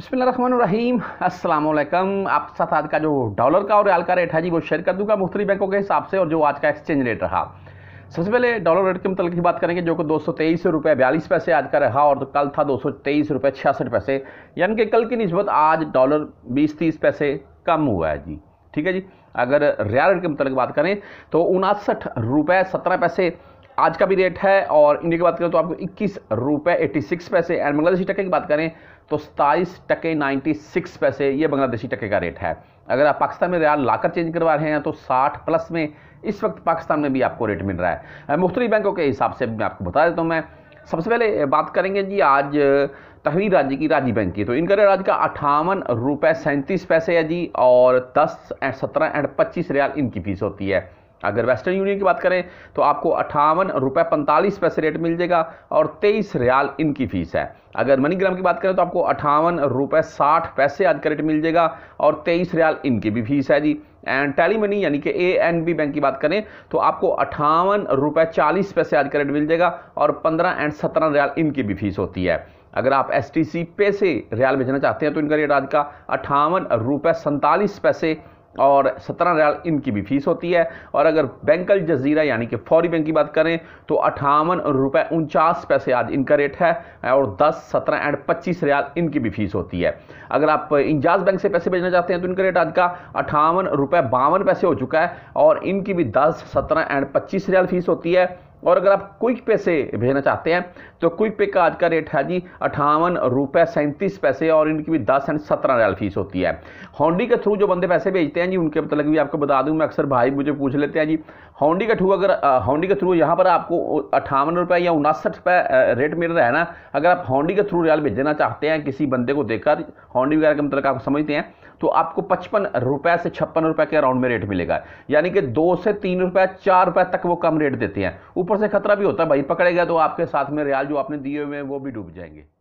बसमीम असलम आप साथ आज का जो डॉलर का और रियाल का रेट है जी वो शेयर कर दूंगा मुख्तलि बैंकों के हिसाब से और जो आज का एक्सचेंज रेट रहा सबसे पहले डॉलर रेट के मतलब की बात करेंगे जो कि दो सौ तेईस रुपये बयालीस पैसे आज का रहा और तो कल था दो सौ तेईस रुपये छियासठ पैसे यानी कि कल की नस्बत आज डॉलर बीस तीस पैसे कम हुआ है जी ठीक है जी अगर रियाल रेट के मतलब बात करें तो उनासठ रुपये सत्रह पैसे आज का भी रेट है और इंडिया की बात करें तो आपको इक्कीस रुपये एट्टी सिक्स पैसे एंड बांग्लादेशी टके की बात करें तो सताईस टके नाइन्टी सिक्स पैसे ये बांग्लादेशी टके का रेट है अगर आप पाकिस्तान में रियाल लाकर चेंज करवा रहे हैं तो साठ प्लस में इस वक्त पाकिस्तान में भी आपको रेट मिल रहा है मुख्तलि बैंकों के हिसाब से मैं आपको बता देता हूँ मैं सबसे पहले बात करेंगे जी आज तहवीर राज्य की राज्य बैंक की तो इनका रेट राज्य का अठावन रुपये सैंतीस पैसे है जी और दस एंड सत्रह एंड पच्चीस रियाल इनकी फीस होती है अगर वेस्टर्न यूनियन की बात करें तो आपको अट्ठावन रुपये पैंतालीस पैसे रेट मिल जाएगा और तेईस रियाल इनकी फ़ीस है अगर मनीग्राम की बात करें तो आपको अट्ठावन रुपये साठ पैसे आज का रेट मिल जाएगा और तेईस रियाल इनकी भी फीस है जी एंड टेली मनी यानी कि ए एन बी बैंक की बात करें तो आपको अट्ठावन रुपये चालीस पैसे आज का रेट मिल जाएगा और पंद्रह एंड सत्रह रियाल इनकी भी फीस होती है अगर आप एस टी सी पे से रियाल भेजना चाहते हैं तो इनका रेट आज का अट्ठावन रुपये सैंतालीस पैसे और सत्रह रियाल इनकी भी फीस होती है और अगर बैंकल जजीरा यानी कि फौरी बैंक की बात करें तो अठावन रुपये उनचास पैसे आज इनका रेट है और दस सत्रह एंड पच्चीस रियाल इनकी भी फीस होती है अगर आप इंजाज बैंक से पैसे भेजना चाहते हैं तो इनका रेट आज का अठावन रुपये बावन पैसे हो चुका है और इनकी भी दस सत्रह एंड पच्चीस रियाल फीस होती है और अगर आप क्विक पे से भेजना चाहते हैं तो क्विक पे का आज का रेट है जी अठावन रुपये सैंतीस पैसे और इनकी भी दस एंड सत्रह रियाल फीस होती है हॉन्डी के थ्रू जो बंदे पैसे भेजते हैं जी उनके मतलब भी आपको बता दूं मैं अक्सर भाई मुझे पूछ लेते हैं जी हाउंडी का थ्रू अगर हाउंडी के थ्रू यहाँ पर आपको अट्ठावन रुपये या उनासठ रुपये रेट मिल रहा है ना अगर आप हाउंडी के थ्रू रियाल भेजना चाहते हैं किसी बंदे को देखकर हाउंडी वगैरह के मतलब आप समझते हैं तो आपको पचपन रुपये से छप्पन रुपये के अराउंड में रेट मिलेगा यानी कि दो से तीन रुपये चार रुपये तक वो कम रेट देते हैं ऊपर से खतरा भी होता है भाई पकड़ेगा तो आपके साथ में रियाल जो आपने दिए हुए हैं वो भी डूब जाएंगे